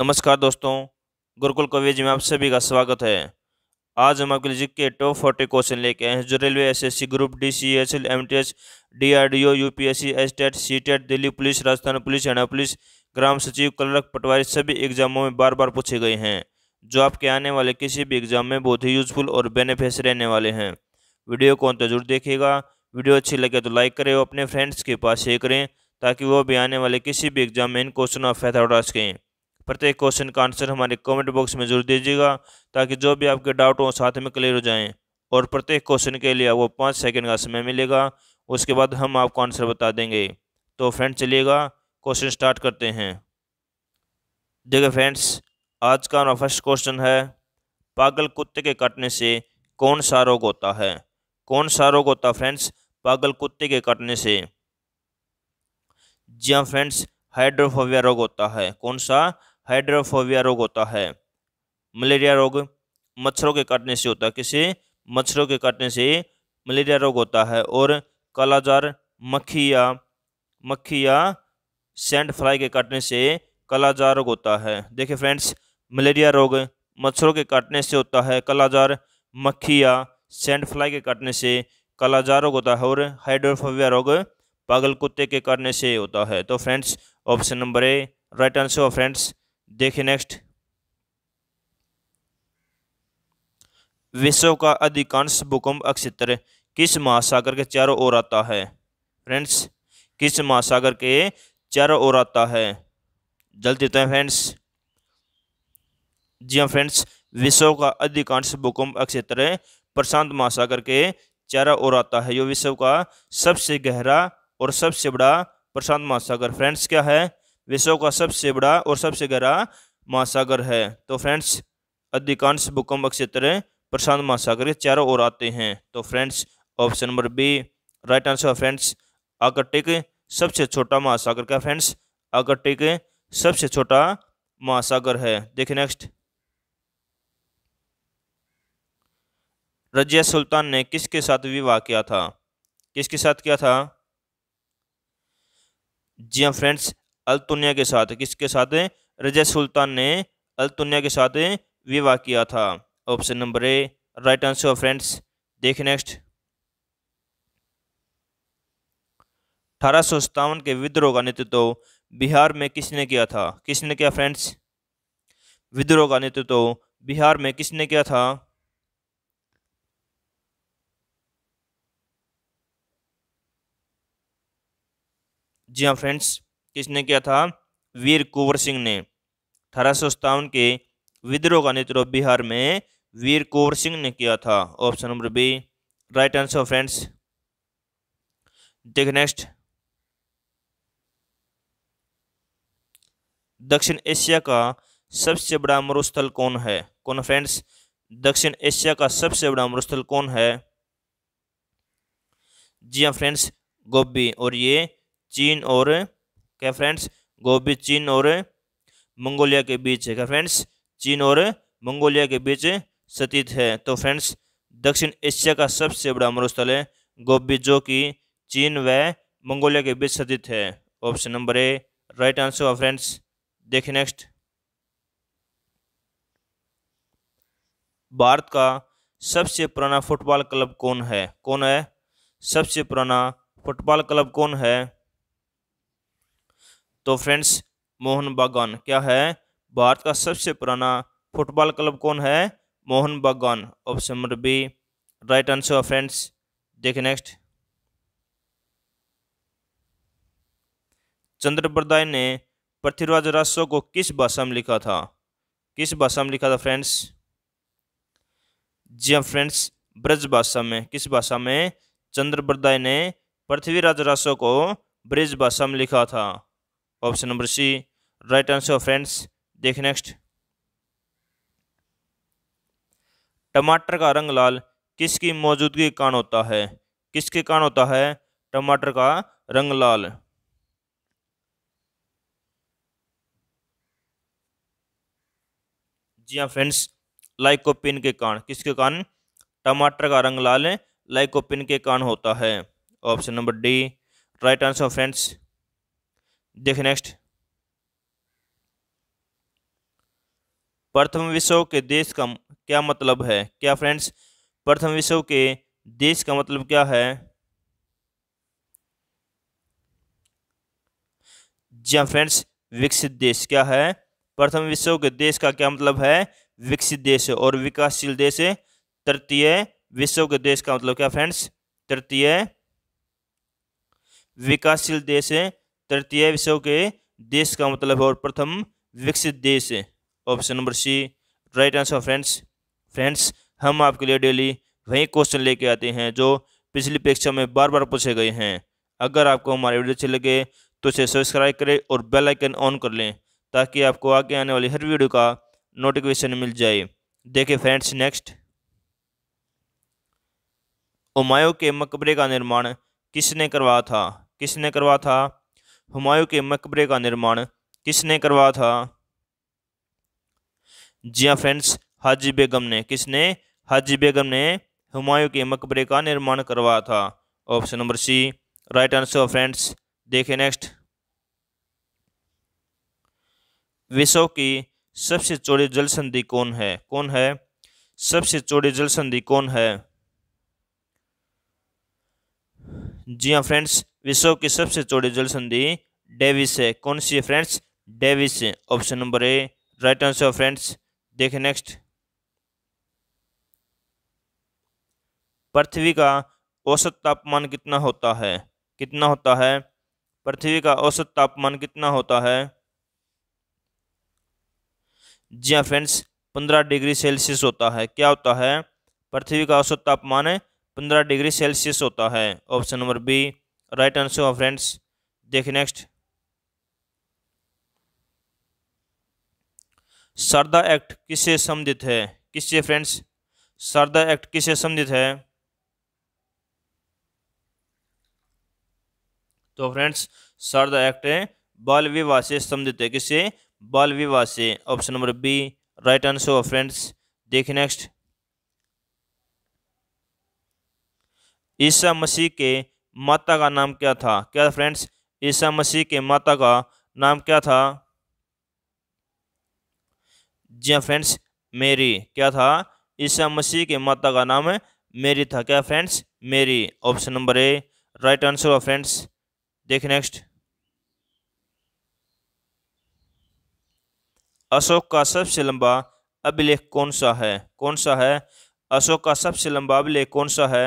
नमस्कार दोस्तों गुरुकुल जी में आप सभी का स्वागत है आज हम आपके लिए जिक के टॉप फोर्टी क्वेश्चन लेके आए हैं जो railway SSC group D C S L M T S D R D O U P S C S TET C TET Delhi police Rajasthan police Haryana police ग्राम सचिव कलरक पटवारी सभी एग्जामों में बार बार पूछे गए हैं जो आपके आने वाले किसी भी एग्जाम में बहुत ही यूजफुल और बेनिफिट रहने वाले हैं वीडियो को अंत जरूर देखेगा वीडियो अच्छी लगे तो लाइक करें और अपने फ्रेंड्स के पास शेयर करें ताकि वो भी आने वाले किसी भी एग्जाम में इन क्वेश्चन का फायदा उठा सकें प्रत्येक क्वेश्चन का आंसर हमारे कमेंट बॉक्स में जरूर दीजिएगा ताकि जो भी आपके डाउट हों साथ में क्लियर हो जाएं और प्रत्येक क्वेश्चन के लिए आपको पाँच सेकेंड का समय मिलेगा उसके बाद हम आपको आंसर बता देंगे तो फ्रेंड्स चलिएगा क्वेश्चन स्टार्ट करते हैं देखिए फ्रेंड्स आज का हमारा फर्स्ट क्वेश्चन है पागल कुत्ते के काटने से कौन सा रोग होता है कौन सा रोग होता है फ्रेंड्स पागल कुत्ते के काटने से जी हाँ फ्रेंड्स हाइड्रोफोबिया रोग होता है कौन सा हाइड्रोफोबिया रोग होता है मलेरिया रोग मच्छरों के काटने से होता है किसे मच्छरों के काटने से मलेरिया रोग होता है और कालाजार मक्खी या मक्खी या सेंड फ्लाई के काटने से कालाजार रोग होता है देखिए फ्रेंड्स मलेरिया रोग मच्छरों के काटने से होता है कालाजार मक्खी या सेंड फ्लाई के काटने से कालाजार रोग होता है और हाइड्रोफोबिया रोग पागल कुत्ते के काटने से होता है तो friends option number A right answer friends देखे नेक्स्ट विश्व का अधिकांश भूकंप अक्षेत्र किस महासागर के चारों ओर आता है फ्रेंड्स किस महासागर के चारों ओर आता है जल्द देते हैं फ्रेंड्स जी हाँ फ्रेंड्स विश्व का अधिकांश भूकंप अक्षेत्र प्रशांत महासागर के चारों ओर आता है यह विश्व का सबसे गहरा और सबसे बड़ा प्रशांत महासागर फ्रेंड्स क्या है विश्व का सबसे बड़ा और सबसे गहरा महासागर है तो फ्रेंड्स अधिकांश भूकंप क्षेत्र प्रशांत महासागर के चारों ओर आते हैं तो friends option number B right answer friends Arctic सबसे छोटा महासागर का फ्रेंड्स आकर्टिक सबसे छोटा महासागर है देखिए नेक्स्ट रजिया सुल्तान ने किसके साथ विवाह किया था किसके साथ किया था जी हाँ फ्रेंड्स अलतुनिया के साथ किसके साथ रजय सुल्तान ने अलतुनिया के साथ विवाह किया था option number A right answer friends देखिए नेक्स्ट अठारह के विद्रोह का नेतृत्व बिहार में किसने किया था किसने किया फ्रेंड्स विद्रोह का नेतृत्व बिहार में किसने किया था जी हाँ फ्रेंड्स किसने किया था वीर कुंवर सिंह ने अठारह के विद्रोह का नेतृत्व बिहार में वीर कुंवर सिंह ने किया था option number B right answer friends देख नेक्स्ट दक्षिण एशिया का सबसे बड़ा मरुस्थल कौन है कौन फ्रेंड्स दक्षिण एशिया का सबसे बड़ा मरुस्थल कौन है जी हाँ फ्रेंड्स गोबी और ये चीन और क्या फ्रेंड्स गोभी चीन और मंगोलिया के बीच है क्या फ्रेंड्स चीन और मंगोलिया के बीच स्थित है तो फ्रेंड्स दक्षिण एशिया का सबसे बड़ा मरुस्थल है गोभी जो कि चीन व मंगोलिया के बीच स्थित है option number A right answer हुआ फ्रेंड्स देखिए नेक्स्ट भारत का सबसे पुराना फुटबॉल क्लब कौन है कौन है सबसे पुराना फुटबॉल क्लब कौन है तो फ्रेंड्स मोहन बागान क्या है भारत का सबसे पुराना फुटबॉल क्लब कौन है Mohun Bagan option number B right answer friends देखिए नेक्स्ट चंद्र ने पृथ्वीराज रासो को किस भाषा में लिखा था किस भाषा में लिखा था फ्रेंड्स जी हाँ फ्रेंड्स ब्रज भाषा में किस भाषा में चंद्र ने पृथ्वीराज रासो को ब्रज भाषा में लिखा था option number C right answer friends देख नेक्स्ट टमाटर का रंग लाल किसकी मौजूदगी के कारण होता है किसके कारण होता है टमाटर का रंग लाल जी हाँ फ्रेंड्स लाइकोपिन के कारण किसके कारण टमाटर का रंग लाल लाइकोपिन के कारण होता है option number D right answer friends देखे नेक्स्ट प्रथम विश्व के देश का क्या मतलब है क्या फ्रेंड्स प्रथम विश्व के देश का मतलब क्या है जी फ्रेंड्स हाँ विकसित देश क्या है प्रथम विश्व के देश का क्या मतलब है विकसित देश और विकासशील देश तृतीय विश्व के देश का मतलब क्या फ्रेंड्स तृतीय विकासशील देश तृतीय विश्व के देश का मतलब है और प्रथम विकसित देश option number C right answer friends friends हम आपके लिए डेली वही क्वेश्चन लेके आते हैं जो पिछली परीक्षा में बार बार पूछे गए हैं अगर आपको हमारे वीडियो अच्छे लगे तो इसे सब्सक्राइब करें और बेल आइकन ऑन कर लें ताकि आपको आगे आने वाली हर वीडियो का नोटिफिकेशन मिल जाए देखें फ्रेंड्स नेक्स्ट उमायो के मकबरे का निर्माण किसने करवाया था किसने करवाया था हुमायूं के मकबरे का निर्माण किसने करवाया था जी हाँ फ्रेंड्स हाजी बेगम ने किसने हाजी बेगम ने हुमायूं के मकबरे का निर्माण करवाया था option number C right answer friends देखें नेक्स्ट विश्व की सबसे चौड़ी जलसंधि कौन है कौन है सबसे चौड़ी जल संधि कौन है जी हाँ फ्रेंड्स विश्व की सबसे चौड़ी जल संधि डेविस है कौन सी है friends Davis option number A right answer friends देखें नेक्स्ट पृथ्वी का औसत तापमान कितना होता है कितना होता है पृथ्वी का औसत तापमान कितना होता है जी हाँ फ्रेंड्स पंद्रह डिग्री सेल्सियस होता है क्या होता है पृथ्वी का औसत तापमान पंद्रह डिग्री सेल्सियस होता है option number B right answer of friends देखिए नेक्स्ट शारदा एक्ट किससे संबंधित है किससे फ्रेंड्स शारदा एक्ट किससे संबंधित है तो फ्रेंड्स शारदा एक्ट बाल विवाह से संबंधित है किससे बाल विवाह से option number B right answer of friends देखिए नेक्स्ट ईसा मसीह के माता का नाम क्या था क्या फ्रेंड्स ईसा मसीह के माता का नाम क्या था जी हाँ फ्रेंड्स मेरी क्या था ईसा मसीह के माता का नाम मेरी था क्या friends Mary option number A right answer हो फ्रेंड्स देख नेक्स्ट अशोक का सबसे लंबा अभिलेख कौन सा है कौन सा है अशोक का सबसे लंबा अभिलेख कौन सा है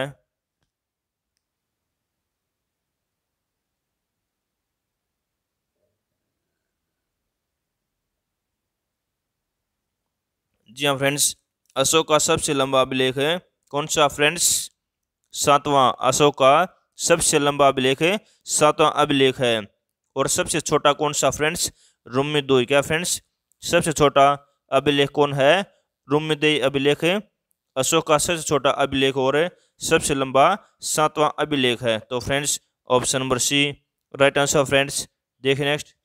जी हाँ फ्रेंड्स अशोक का सबसे लंबा अभिलेख है कौन सा फ्रेंड्स सातवां अशोक का सबसे लंबा अभिलेख है सातवां अभिलेख है और सबसे छोटा कौन सा फ्रेंड्स दो क्या फ्रेंड्स सबसे छोटा अभिलेख कौन है रुमिदोई अभिलेख है अशोक का सबसे छोटा अभिलेख और सबसे लंबा सातवां अभिलेख है तो friends option number C right answer friends देखें नेक्स्ट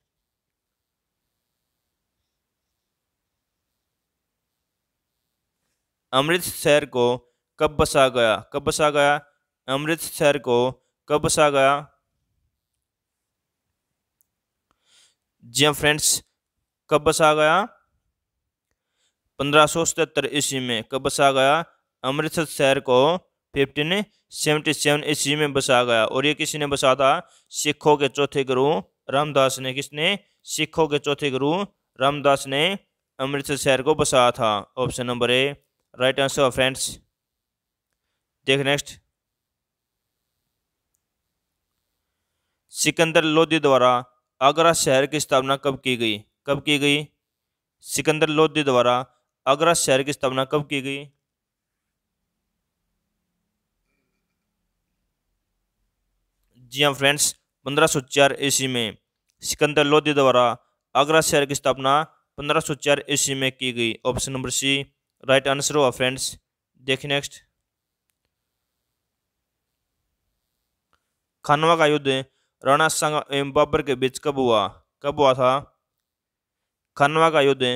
अमृतसर को कब बसा गया कब बसा गया अमृतसर को कब बसा गया जी हाँ फ्रेंड्स कब बसा गया पंद्रह सौ सतहत्तर ईस्वी में कब बसा गया अमृतसर शहर को फिफ्टीन सेवेंटी सेवन ईस्वी में बसा गया और ये किसी ने बसा था सिखों के चौथे गुरु रामदास ने किसने सिखों के चौथे गुरु रामदास ने अमृतसर शहर को बसाया था option number A right answer of friends देख नेक्स्ट सिकंदर लोधी द्वारा आगरा शहर की स्थापना कब की गई कब की गई सिकंदर लोधी द्वारा आगरा शहर की स्थापना कब की गई जी हाँ फ्रेंड्स पंद्रह सौ चार ईस्वी में सिकंदर लोधी द्वारा आगरा शहर की स्थापना पंद्रह सौ चार ईस्वी में की गई option number C right answer होगा फ्रेंड्स देखिए नेक्स्ट खानवा का युद्ध राणा संघ एवं बाबर के बीच कब हुआ कब हुआ था खानवा का युद्ध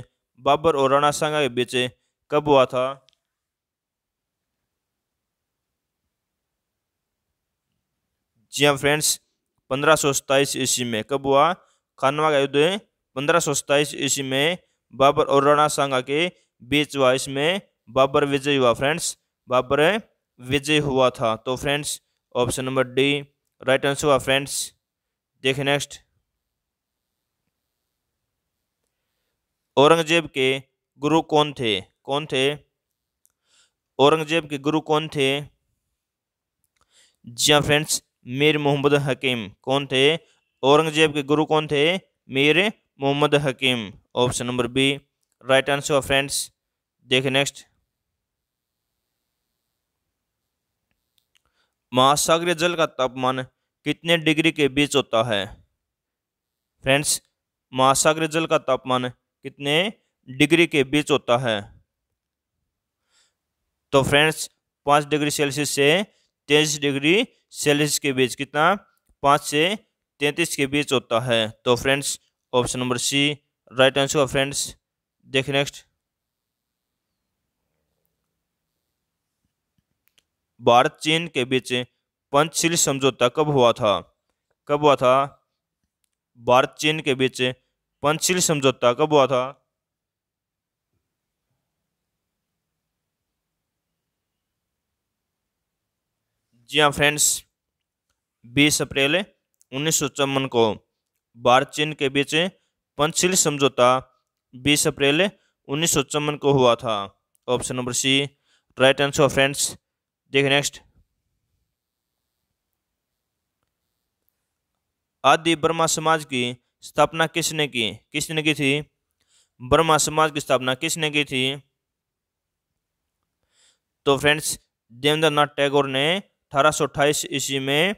बाबर और राणा संघ के बीच कब हुआ था जी हाँ फ्रेंड्स पंद्रह सौ सत्ताईस ईस्वी में कब हुआ खानवा का युद्ध पंद्रह सौ सत्ताईस ईस्वी में बाबर और राणा सांगा के बीच हुआ इसमें बाबर विजय हुआ फ्रेंड्स बाबर विजय हुआ था तो friends option number D right answer हुआ फ्रेंड्स देखें नेक्स्ट औरंगजेब के गुरु कौन थे कौन थे औरंगजेब के गुरु कौन थे जी हाँ फ्रेंड्स मीर मोहम्मद हकीम कौन थे औरंगजेब के गुरु कौन थे Mir Mohammad Hakim option number B right answer friends देखिए नेक्स्ट महासागरीय जल का तापमान कितने डिग्री के बीच होता है फ्रेंड्स महासागरीय जल का तापमान कितने डिग्री के बीच होता है तो फ्रेंड्स पाँच डिग्री सेल्सियस से तेईस डिग्री सेल्सियस के बीच कितना पाँच से तैंतीस के बीच होता है तो friends option number C right answer friends देख नेक्स्ट भारत चीन के बीच पंचशील समझौता कब हुआ था कब हुआ था भारत चीन के बीच पंचशील समझौता कब हुआ था जी हाँ फ्रेंड्स 20 अप्रैल उन्नीस को भारत चीन के बीच पंचशील समझौता बीस अप्रैल उन्नीस को हुआ था option number C right answer friends देखिए नेक्स्ट आदि ब्रह्मा समाज की स्थापना किसने की किसने की थी ब्रह्मा समाज की स्थापना किसने की थी तो फ्रेंड्स देवेंद्र नाथ टैगोर ने 1828 ईस्वी में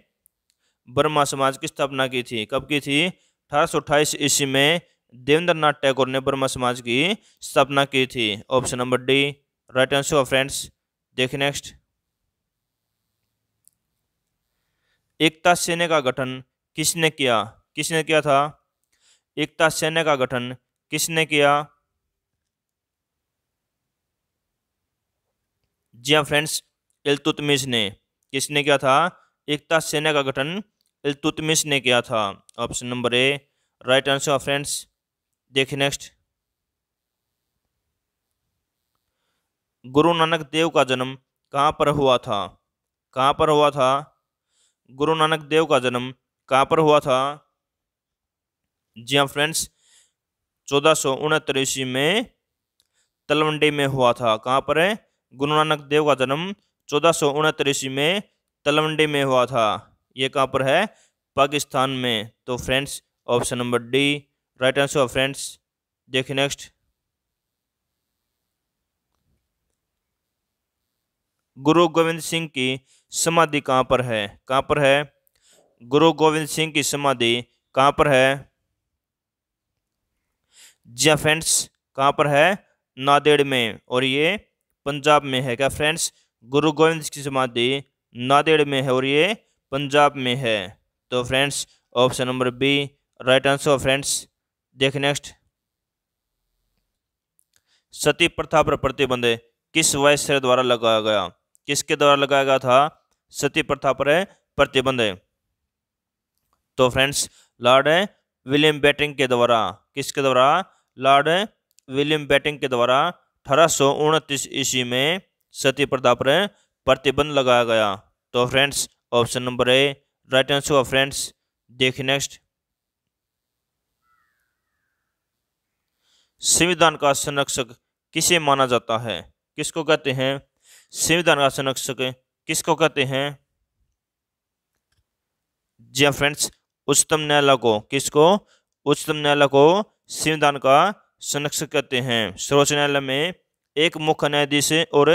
ब्रह्मा समाज की स्थापना की थी कब की थी 1828 ईस्वी में देवेंद्र नाथ टैगोर ने ब्रह्म समाज की स्थापना की थी option number D right answer of friends देखिए नेक्स्ट एकता सेना का गठन किसने किया किसने किया था एकता सेना का गठन किसने किया जी हाँ फ्रेंड्स इलतुतमिश ने किसने किया था एकता सेना का गठन इलतुतमिश ने किया था option number A right answer of friends देखिए नेक्स्ट गुरु नानक देव का जन्म कहाँ पर हुआ था कहाँ पर हुआ था गुरु नानक देव का जन्म कहाँ पर हुआ था जी हाँ फ्रेंड्स चौदह सौ उनहत्तर ईस्वी में तलवंडी में हुआ था कहाँ पर है गुरु नानक देव का जन्म चौदह सौ उनहत्तर ईस्वी में तलवंडी में हुआ था ये कहाँ पर है पाकिस्तान में तो friends option number D right answer है फ्रेंड्स देखिए नेक्स्ट गुरु गोविंद सिंह की समाधि कहाँ पर है कहाँ पर है गुरु गोविंद सिंह की समाधि कहाँ पर है जी फ्रेंड्स हाँ कहाँ पर है नादेड़ में और ये पंजाब में है क्या फ्रेंड्स गुरु गोविंद की समाधि नादेड़ में है और ये पंजाब में है तो friends option number B right answer friends देख नेक्स्ट सती प्रथा पर प्रतिबंध किस वैश्य द्वारा लगाया गया किसके द्वारा लगाया गया था सती प्रथा पर प्रतिबंध तो फ्रेंड्स लॉर्ड विलियम बैटिंग के द्वारा किसके द्वारा लॉर्ड विलियम बैटिंग के द्वारा अठारह ईस्वी में सती प्रथा पर प्रतिबंध लगाया गया तो friends option number A right answer friends देखिए नेक्स्ट संविधान का संरक्षक किसे माना जाता है किसको कहते हैं संविधान का संरक्षक किसको कहते हैं जी हाँ फ्रेंड्स उच्चतम न्यायालय को किसको उच्चतम न्यायालय को संविधान का संरक्षक कहते हैं सर्वोच्च न्यायालय में एक मुख्य न्यायाधीश और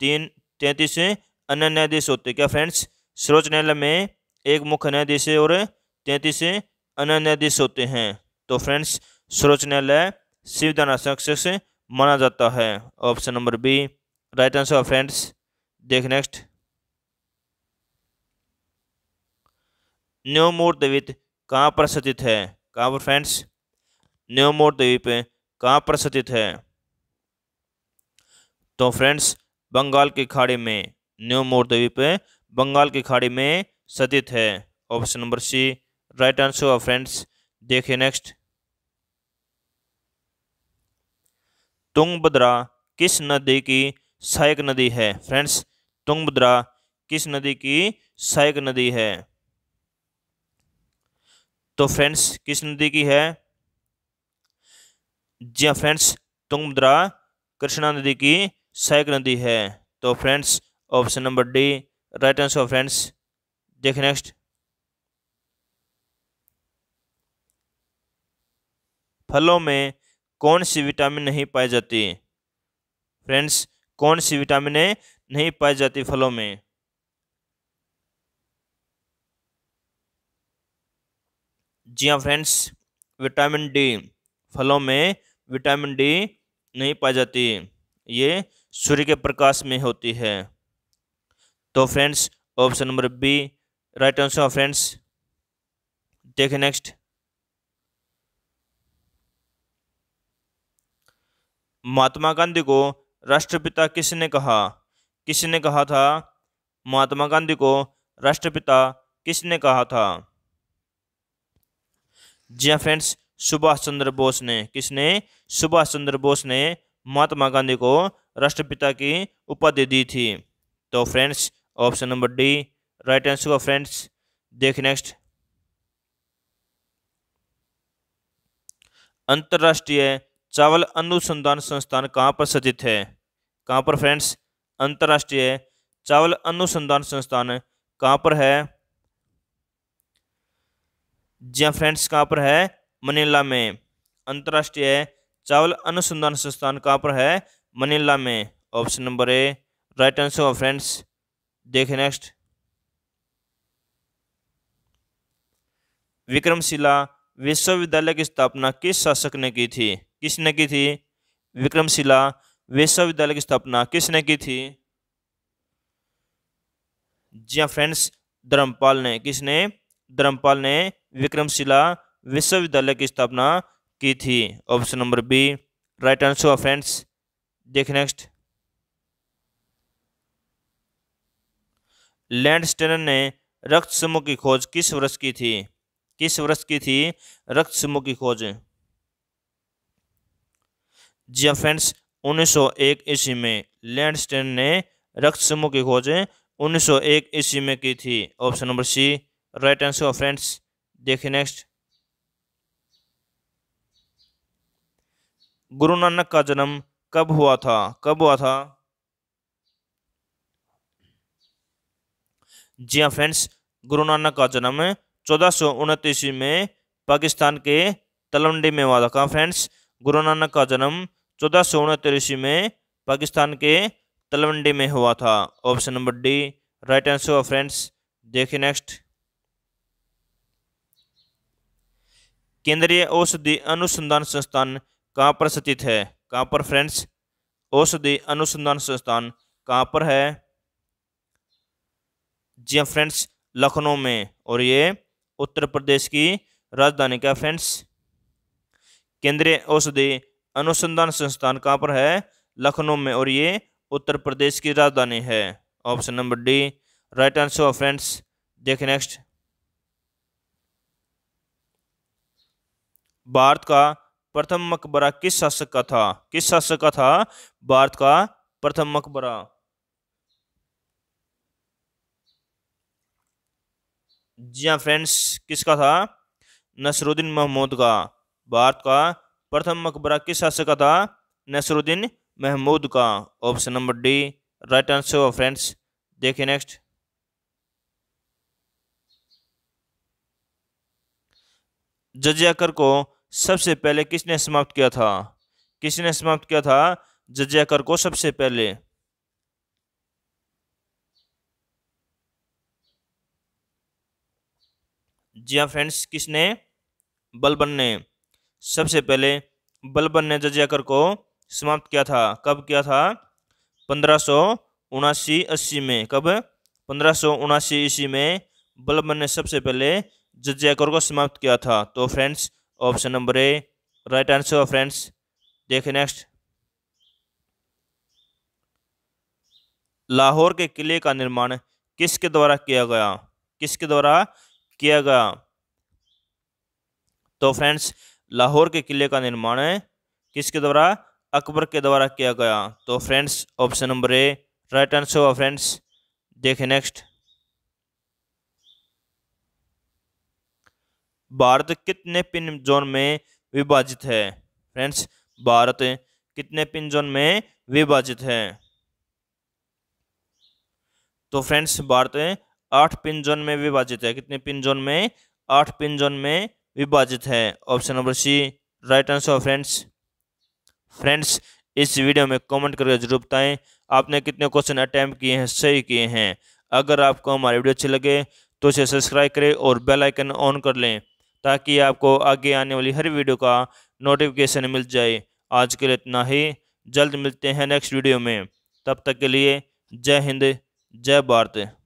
तीन तैतीस अन्य न्यायाधीश होते क्या फ्रेंड्स सर्वोच्च न्यायालय में एक मुख्य न्यायाधीश और तैतीस अन्य न्यायाधीश होते हैं तो फ्रेंड्स सर्वोच्च न्यायालय शिवदाना सक्सेस माना जाता है option number B right answer of friends देख नेक्स्ट मोर द्वीप कहाँ पर स्थित है कहाँ पर फ्रेंड्स मोर द्वीप कहाँ पर स्थित है तो फ्रेंड्स बंगाल की खाड़ी में न्यू मोर द्वीप बंगाल की खाड़ी में स्थित है option number C right answer of friends देखिए नेक्स्ट तुंगभद्रा किस नदी की सहायक नदी है फ्रेंड्स तुंगभद्रा किस नदी की सहायक नदी है तो फ्रेंड्स किस नदी की है जी हाँ फ्रेंड्स तुंगभद्रा कृष्णा नदी की सहायक नदी है तो friends option number D right answer friends देखिए नेक्स्ट फलों में कौन सी विटामिन नहीं पाई जाती फ्रेंड्स कौन सी विटामिन नहीं पाई जाती फलों में जी हाँ फ्रेंड्स विटामिन डी फलों में विटामिन डी नहीं पाई जाती ये सूर्य के प्रकाश में होती है तो friends option number B right answer friends देखें नेक्स्ट महात्मा गांधी को राष्ट्रपिता किसने कहा किसने कहा था महात्मा गांधी को राष्ट्रपिता किसने कहा था जी हाँ फ्रेंड्स सुभाष चंद्र बोस ने किसने सुभाष चंद्र बोस ने महात्मा गांधी को राष्ट्रपिता की उपाधि दी थी तो friends option number D right answer होगा फ्रेंड्स देख नेक्स्ट अंतर्राष्ट्रीय चावल अनुसंधान संस्थान कहाँ पर स्थित है कहाँ पर फ्रेंड्स अंतर्राष्ट्रीय चावल अनुसंधान संस्थान कहाँ पर है जी हाँ फ्रेंड्स कहाँ पर है मनीला में अंतर्राष्ट्रीय चावल अनुसंधान संस्थान कहाँ पर है मनीला में option number A right answer हो फ्रेंड्स देखें नेक्स्ट विक्रमशिला विश्वविद्यालय की स्थापना किस शासक ने की थी किसने की थी विक्रमशिला विश्वविद्यालय की स्थापना किसने की थी जी हाँ फ्रेंड्स धर्मपाल ने किसने धर्मपाल ने विक्रमशिला विश्वविद्यालय की स्थापना की थी option number B right answer हुआ फ्रेंड्स देख नेक्स्ट लैंड ने रक्त समूह की खोज किस वर्ष की थी किस वर्ष की थी रक्त समूह की खोज जी हाँ फ्रेंड्स 1901 ईस्वी में लैंडस्टेन ने रक्त समूह की खोज 1901 ईस्वी में की थी option number C right answer of friends देखिए नेक्स्ट गुरु नानक का जन्म कब हुआ था कब हुआ था जी हाँ फ्रेंड्स गुरु नानक का जन्म चौदह में पाकिस्तान के तलवंडी में हुआ था फ्रेंड्स गुरु नानक का जन्म चौदह में पाकिस्तान के तलवंडी में हुआ था option number D right answer हुआ फ्रेंड्स देखिए नेक्स्ट केंद्रीय औषधि अनुसंधान संस्थान कहाँ पर स्थित है कहाँ पर फ्रेंड्स औषधि अनुसंधान संस्थान कहाँ पर है जी हाँ फ्रेंड्स लखनऊ में और ये उत्तर प्रदेश की राजधानी क्या फ्रेंड्स केंद्रीय औषधि अनुसंधान संस्थान कहाँ पर है लखनऊ में और ये उत्तर प्रदेश की राजधानी है option number D right answer of friends देखिए नेक्स्ट भारत का प्रथम मकबरा किस शासक का था किस शासक का था भारत का प्रथम मकबरा जी हाँ फ्रेंड्स किसका था नसरुद्दीन महमूद का भारत का प्रथम मकबरा किस शासक का था नसरुद्दीन महमूद का option number D right answer हो फ्रेंड्स देखिए नेक्स्ट जजिया कर को सबसे पहले किसने समाप्त किया था किसने समाप्त किया था जजिया कर को सबसे पहले जी हाँ फ्रेंड्स किसने बलबन ने सबसे पहले बलबन ने जजियाकर को समाप्त किया था कब किया था पंद्रह सौ अस्सी में कब पंद्रह सौ ईस्वी में बलबन ने सबसे पहले जजियाकर को समाप्त किया था तो friends option number A right answer हो फ्रेंड्स देखें नेक्स्ट लाहौर के किले का निर्माण किसके द्वारा किया गया किसके द्वारा किया गया तो फ्रेंड्स लाहौर के किले का निर्माण किसके द्वारा अकबर के द्वारा किया गया तो friends option number A right answer होगा फ्रेंड्स देखें नेक्स्ट भारत कितने पिन जोन में विभाजित है फ्रेंड्स भारत कितने पिन जोन में विभाजित है तो फ्रेंड्स भारत आठ पिन जोन में विभाजित है कितने पिन जोन में आठ पिन जोन में विभाजित है option number C right answer friends friends इस वीडियो में कमेंट करके जरूर बताएं आपने कितने क्वेश्चन अटैम्प्ट किए हैं सही किए हैं अगर आपको हमारी वीडियो अच्छी लगे तो इसे सब्सक्राइब करें और बेल आइकन ऑन कर लें ताकि आपको आगे आने वाली हर वीडियो का नोटिफिकेशन मिल जाए आज के लिए इतना ही जल्द मिलते हैं नेक्स्ट वीडियो में तब तक के लिए जय हिंद जय भारत